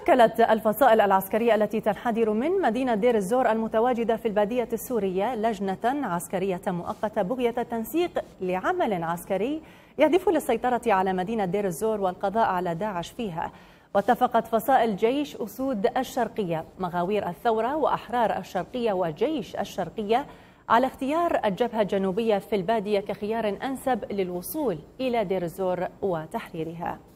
شكلت الفصائل العسكرية التي تنحدر من مدينة دير الزور المتواجدة في البادية السورية لجنة عسكرية مؤقتة بغية تنسيق لعمل عسكري يهدف للسيطرة على مدينة دير الزور والقضاء على داعش فيها واتفقت فصائل جيش أسود الشرقية مغاوير الثورة وأحرار الشرقية وجيش الشرقية على اختيار الجبهة الجنوبية في البادية كخيار أنسب للوصول إلى دير الزور وتحريرها